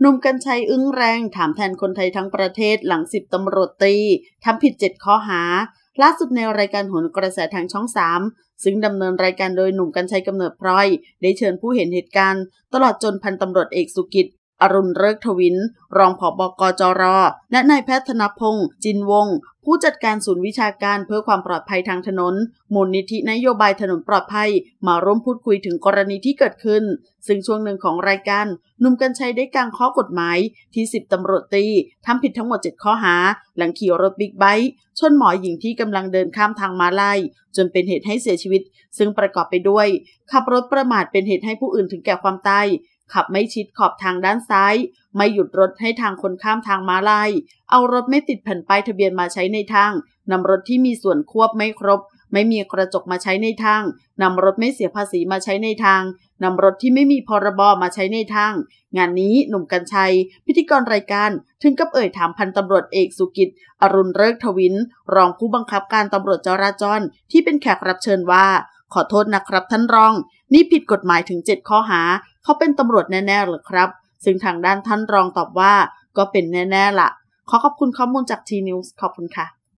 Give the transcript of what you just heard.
หนุ่มกัญชัยอึ้งแรงถามแทนคนไทยทั้งประเทศหลังสิบตำรวจตีทำผิดเจ็ดข้อหา ล่าสุดในรายการหนกระแสทางช่องสามซึ่งดำเนินรายการโดยหนุ่มกัญชัยกำเนิดพร้อย ได้เชิญผู้เห็นเหตุการณ์ ตลอดจนพันตำรวจเอกสุกิจอรุณเริกทวิน รองผอบกจรและนายแพทย์ธนพงศ์จินวงศ์ผู้จัดการศูนย์วิชาการเพื่อความปลอดภัยทางถนนมูลนิธินโยบายถนนปลอดภัย มาร่วมพูดคุยถึงกรณีที่เกิดขึ้น ซึ่งช่วงหนึ่งของรายการนุ่มกัญชัยได้กางข้อกฎหมายที่ 10ตำรวจตี ทำผิดทั้งหมด 7 ข้อหา หลังขี่รถบิ๊กไบค์ชนหมอหญิงที่กำลังเดินข้ามทางมาลายจนเป็นเหตุให้เสียชีวิต ซึ่งประกอบไปด้วย ขับรถประมาทเป็นเหตุให้ผู้อื่นถึงแก่ความตายขับไม่ชิดขอบทางด้านซ้าย ไม่หยุดรถให้ทางคนข้ามทางมาลาย เอารถไม่ติดแผ่นป้ายทะเบียนมาใช้ในทาง นำรถที่มีส่วนควบไม่ครบ ไม่มีกระจกมาใช้ในทาง นำรถไม่เสียภาษีมาใช้ในทาง นำรถที่ไม่มีพรบมาใช้ในทาง งานนี้หนุ่มกัญชัย พิธีกรรายการ ถึงกับเอ่ยถามพันตำรวจเอกสุกิจอรุณเริกทวิน รองผู้บังคับการตำรวจจราจร ที่เป็นแขกรับเชิญว่า ขอโทษนะครับท่านรอง นี่ผิดกฎหมายถึงเจ็ดข้อหาเขาเป็นตำรวจแน่ๆหรือครับ ซึ่งทางด้านท่านรองตอบว่าก็เป็นแน่ ๆละ่ะ ขอขอบคุณข้อมูลจากทีนิวขอบคุณค่ะ